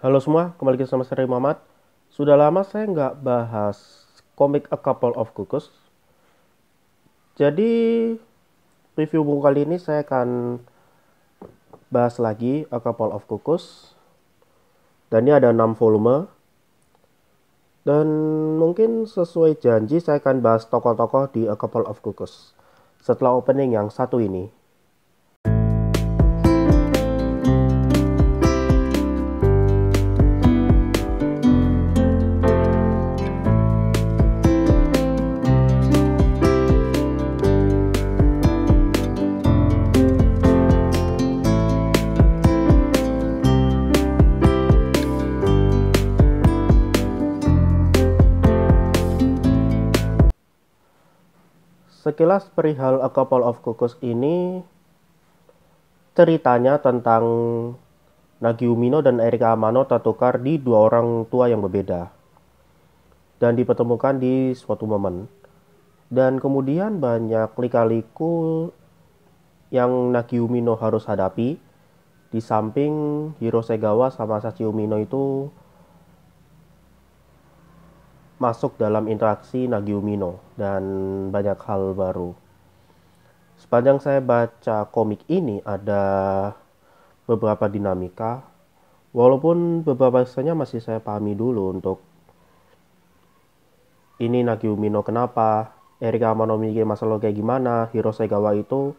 Halo semua, kembali lagi sama saya Muhammad. Sudah lama saya nggak bahas komik A Couple of Cuckoos. Jadi review buku kali ini saya akan bahas lagi A Couple of Cuckoos. Dan ini ada 6 volume. Dan mungkin sesuai janji saya akan bahas tokoh-tokoh di A Couple of Cuckoos setelah opening yang satu ini. Sekilas perihal A Couple of Cuckoos ini ceritanya tentang Nagi Umino dan Erika Amano tertukar di dua orang tua yang berbeda dan dipertemukan di suatu momen. Dan kemudian banyak lika-liku yang Nagi Umino harus hadapi di samping Hiro Segawa sama Sachi Umino itu masuk dalam interaksi Umino dan banyak hal baru. Sepanjang saya baca komik ini ada beberapa dinamika walaupun beberapa kisahnya masih saya pahami dulu untuk ini Umino kenapa, Erika Amano mikir masalah kayak gimana, Hiro Segawa itu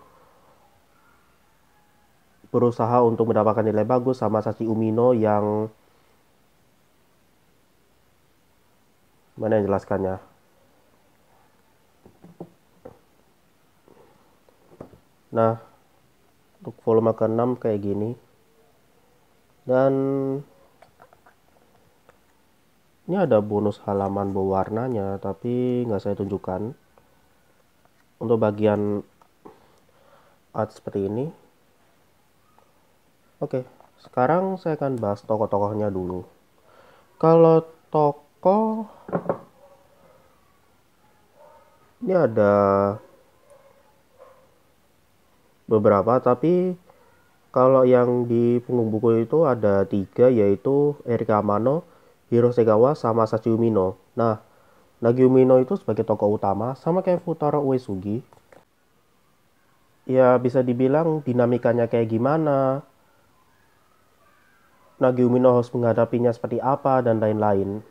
berusaha untuk mendapatkan nilai bagus sama Sachi Umino yang Mana yang jelaskannya? Nah, untuk volume ke-6 kayak gini. Dan ini ada bonus halaman berwarnanya, tapi nggak saya tunjukkan. Untuk bagian art seperti ini. Oke, sekarang saya akan bahas tokoh-tokohnya dulu. Kalau tokoh ini ada beberapa tapi kalau yang di punggung buku itu ada tiga yaitu Erika Amano, Hiro Segawa, sama Sachi Umino. Nah, Nagi Umino itu sebagai tokoh utama sama kayak Futaro Uesugi. Ya bisa dibilang dinamikanya kayak gimana, Nagi Umino harus menghadapinya seperti apa dan lain-lain.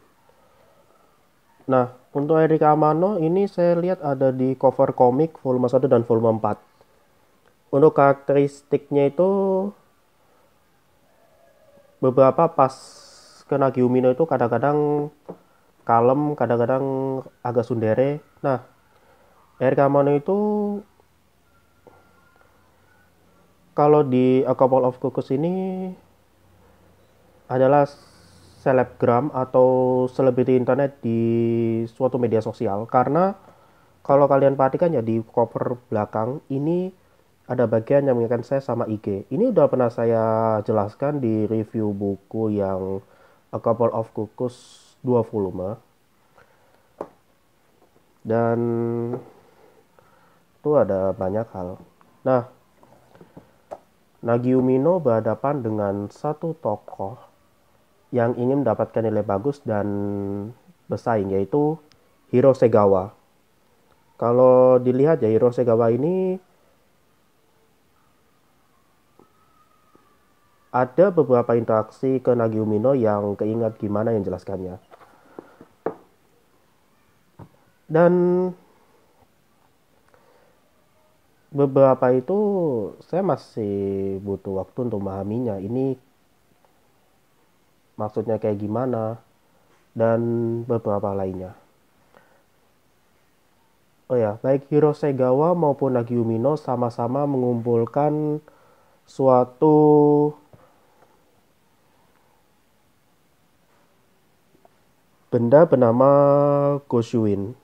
Nah, untuk Eric Amano ini saya lihat ada di cover komik volume 1 dan volume 4. Untuk karakteristiknya itu beberapa pas kena Gyumino itu kadang-kadang kalem, kadang-kadang agak sundere. Nah, Eric Amano itu kalau di A Couple of Cuckoos ini adalah selebgram atau selebriti internet di suatu media sosial karena kalau kalian perhatikan ya di cover belakang ini ada bagian yang mengingatkan saya sama IG. Ini udah pernah saya jelaskan di review buku yang A Couple of Cuckoos 2 volume. Dan itu ada banyak hal. Nah, Nagi Umino berhadapan dengan satu tokoh yang ingin mendapatkan nilai bagus dan bersaing yaitu Hiro Segawa. Kalau dilihat ya Hiro Segawa ini ada beberapa interaksi ke Nagi Umino yang keingat gimana yang jelaskannya. Dan beberapa itu saya masih butuh waktu untuk memahaminya. Ini maksudnya kayak gimana, dan beberapa lainnya. Oh ya, baik Hirosegawa maupun Nagiumino sama-sama mengumpulkan suatu benda bernama Goshuin.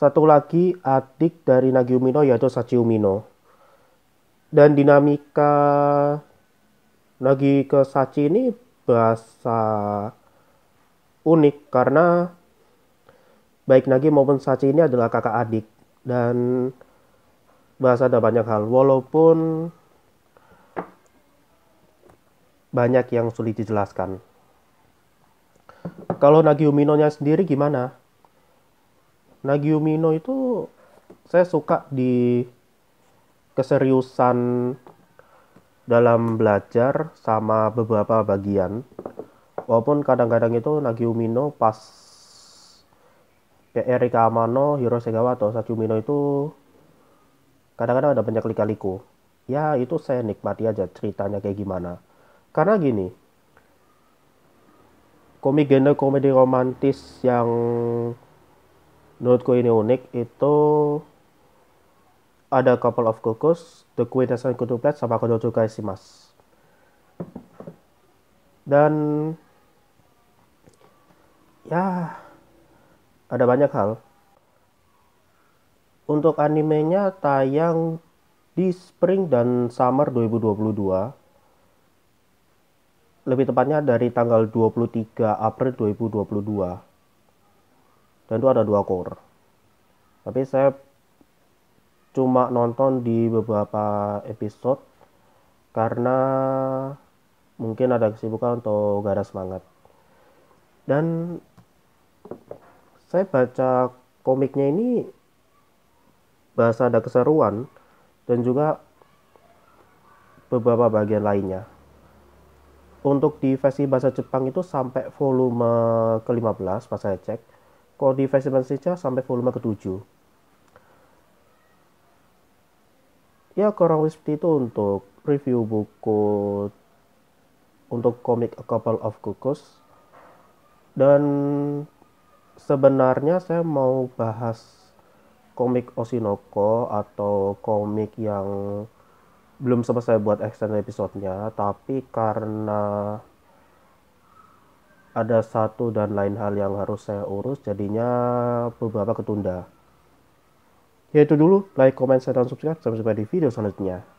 Satu lagi adik dari Nagiumino yaitu Sachiumino. Dan dinamika lagi ke Sachi ini bahasa unik karena baik Nagi maupun Sachi ini adalah kakak adik dan bahasa ada banyak hal walaupun banyak yang sulit dijelaskan. Kalau Nagi nya sendiri gimana? Nagi Umino itu saya suka di keseriusan dalam belajar sama beberapa bagian walaupun kadang-kadang itu Nagi Umino pas kayak Erika Amano, Hiro Segawa atau Satsumino itu kadang-kadang ada banyak lika-liku ya itu saya nikmati aja ceritanya kayak gimana karena gini komik genre komedi romantis yang menurutku ini unik itu ada couple of cocos, the queen has to kuduplet sama si Mas. Dan ya ada banyak hal. Untuk animenya tayang di spring dan summer 2022. Lebih tepatnya dari tanggal 23 April 2022. Dan itu ada dua core. Tapi saya cuma nonton di beberapa episode karena mungkin ada kesibukan atau gak ada semangat. Dan saya baca komiknya ini bahasa ada keseruan dan juga beberapa bagian lainnya. Untuk di versi bahasa Jepang itu sampai volume ke-15 pas saya cek. Kalau di versi bahasa Indonesia sampai volume ke-7 ya kurang lebih seperti itu untuk review buku untuk komik A Couple of Cuckoos dan sebenarnya saya mau bahas komik Osinoko atau komik yang belum sempat saya buat extended episode-nya tapi karena ada satu dan lain hal yang harus saya urus jadinya beberapa ketunda yaitu dulu, like, comment, share, dan subscribe. Sampai jumpa di video selanjutnya.